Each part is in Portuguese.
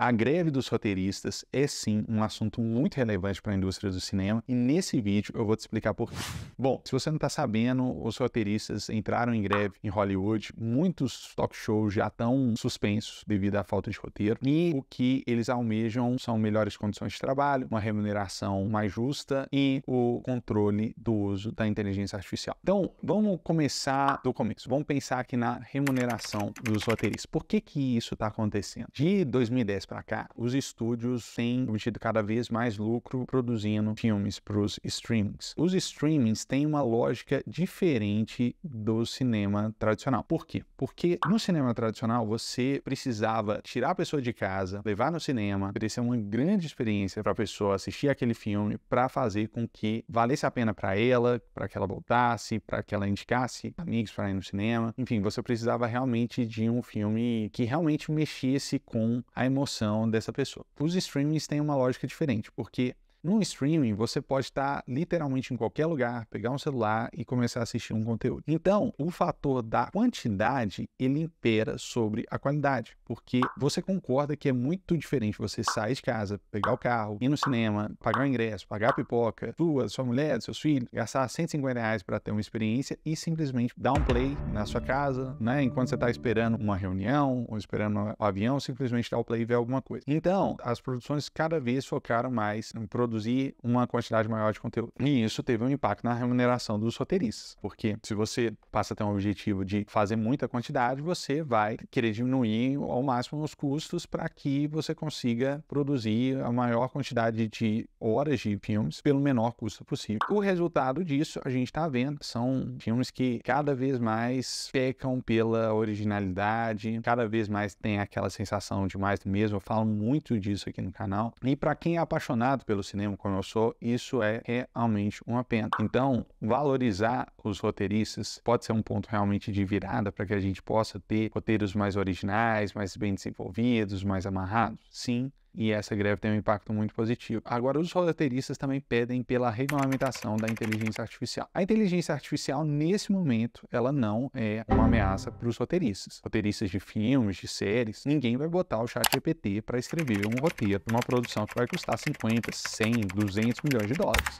A greve dos roteiristas é sim um assunto muito relevante para a indústria do cinema e nesse vídeo eu vou te explicar por quê. Bom, se você não está sabendo, os roteiristas entraram em greve em Hollywood, muitos talk shows já estão suspensos devido à falta de roteiro e o que eles almejam são melhores condições de trabalho, uma remuneração mais justa e o controle do uso da inteligência artificial. Então, vamos começar do começo. Vamos pensar aqui na remuneração dos roteiristas. Por que que isso está acontecendo? De 2010 para cá, os estúdios têm obtido cada vez mais lucro produzindo filmes para os streamings. Os streamings têm uma lógica diferente do cinema tradicional. Por quê? Porque no cinema tradicional você precisava tirar a pessoa de casa, levar no cinema, oferecer uma grande experiência para a pessoa assistir aquele filme para fazer com que valesse a pena para ela, para que ela voltasse, para que ela indicasse amigos para ir no cinema. Enfim, você precisava realmente de um filme que realmente mexesse com a emoção produção dessa pessoa. Os streamings têm uma lógica diferente, porque no streaming, você pode estar literalmente em qualquer lugar, pegar um celular e começar a assistir um conteúdo. Então, o fator da quantidade, ele impera sobre a qualidade, porque você concorda que é muito diferente você sair de casa, pegar o carro, ir no cinema, pagar o ingresso, pagar a pipoca, sua, sua mulher, seus filhos, gastar 150 reais para ter uma experiência e simplesmente dar um play na sua casa, né? Enquanto você está esperando uma reunião ou esperando o um avião, simplesmente dar o play e ver alguma coisa. Então, as produções cada vez focaram mais em produção produzir uma quantidade maior de conteúdo. E isso teve um impacto na remuneração dos roteiristas, porque se você passa a ter um objetivo de fazer muita quantidade, você vai querer diminuir ao máximo os custos para que você consiga produzir a maior quantidade de horas de filmes pelo menor custo possível. O resultado disso a gente está vendo são filmes que cada vez mais pecam pela originalidade, cada vez mais tem aquela sensação de mais mesmo. Eu falo muito disso aqui no canal. E para quem é apaixonado pelo cinema, cinema como eu sou, isso é realmente uma pena. Então, valorizar os roteiristas pode ser um ponto realmente de virada para que a gente possa ter roteiros mais originais, mais bem desenvolvidos, mais amarrados. Sim, e essa greve tem um impacto muito positivo. Agora, os roteiristas também pedem pela regulamentação da inteligência artificial. A inteligência artificial, nesse momento, ela não é uma ameaça para os roteiristas. Roteiristas de filmes, de séries, ninguém vai botar o chat GPT para escrever um roteiro uma produção que vai custar 50, 100, 200 milhões de dólares.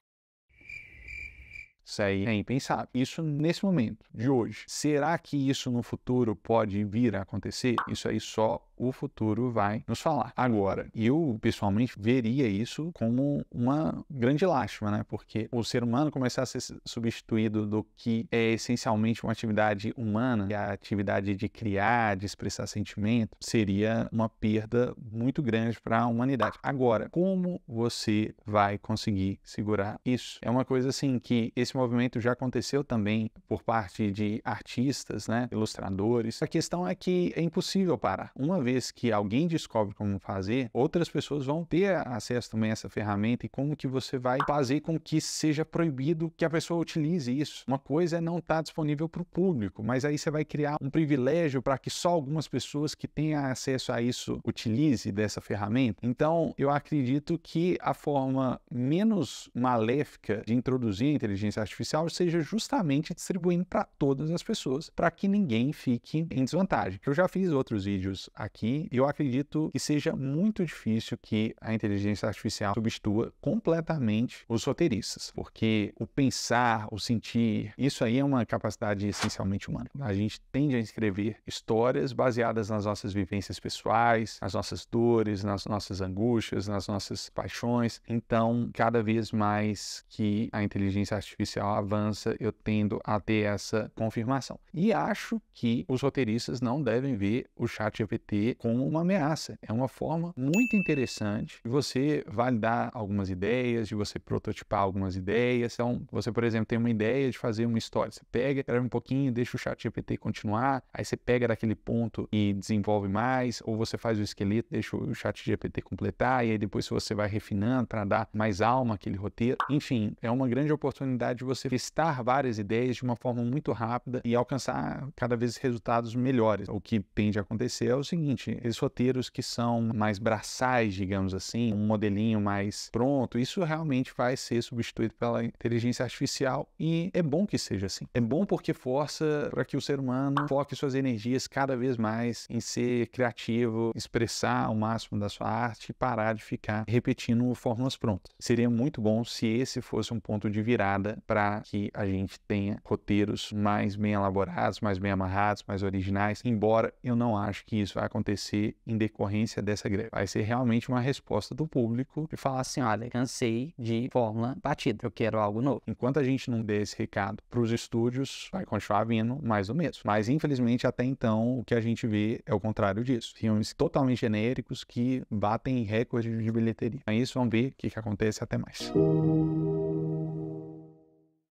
Isso aí é impensável. Isso nesse momento de hoje. Será que isso no futuro pode vir a acontecer? Isso aí só o futuro vai nos falar. Agora, eu pessoalmente veria isso como uma grande lástima, né? Porque o ser humano começar a ser substituído do que é essencialmente uma atividade humana, que é a atividade de criar, de expressar sentimento, seria uma perda muito grande para a humanidade. Agora, como você vai conseguir segurar isso? É uma coisa assim que esse movimento já aconteceu também por parte de artistas, né, ilustradores. A questão é que é impossível parar. Uma vez vez que alguém descobre como fazer, outras pessoas vão ter acesso também a essa ferramenta e como que você vai fazer com que seja proibido que a pessoa utilize isso. Uma coisa é não estar tá disponível para o público, mas aí você vai criar um privilégio para que só algumas pessoas que tenham acesso a isso utilize dessa ferramenta. Então, eu acredito que a forma menos maléfica de introduzir a inteligência artificial seja justamente distribuindo para todas as pessoas, para que ninguém fique em desvantagem. Eu já fiz outros vídeos aqui aqui, eu acredito que seja muito difícil que a inteligência artificial substitua completamente os roteiristas, porque o pensar, o sentir, isso aí é uma capacidade essencialmente humana. A gente tende a escrever histórias baseadas nas nossas vivências pessoais, nas nossas dores, nas nossas angústias, nas nossas paixões. Então, cada vez mais que a inteligência artificial avança, eu tendo a ter essa confirmação. E acho que os roteiristas não devem ver o chat GPT entender como uma ameaça. É uma forma muito interessante de você validar algumas ideias, de você prototipar algumas ideias. Então, você, por exemplo, tem uma ideia de fazer uma história. Você pega, escreve um pouquinho, deixa o chat GPT continuar, aí você pega daquele ponto e desenvolve mais, ou você faz o esqueleto, deixa o chat GPT completar, e aí depois você vai refinando para dar mais alma àquele roteiro. Enfim, é uma grande oportunidade de você testar várias ideias de uma forma muito rápida e alcançar cada vez resultados melhores. O que tende a acontecer é o seguinte, bastante esses roteiros que são mais braçais, digamos assim, um modelinho mais pronto. Isso realmente vai ser substituído pela inteligência artificial e é bom que seja assim. É bom porque força para que o ser humano foque suas energias cada vez mais em ser criativo, expressar o máximo da sua arte e parar de ficar repetindo fórmulas prontas. Seria muito bom se esse fosse um ponto de virada para que a gente tenha roteiros mais bem elaborados, mais bem amarrados, mais originais, embora eu não acho que isso vai acontecer acontecer em decorrência dessa greve. Vai ser realmente uma resposta do público e falar assim: olha, cansei de fórmula batida, eu quero algo novo. Enquanto a gente não der esse recado para os estúdios, vai continuar vindo mais ou menos. Mas infelizmente, até então, o que a gente vê é o contrário disso. Filmes totalmente genéricos que batem recordes de bilheteria. É isso, vamos ver o que, que acontece até mais.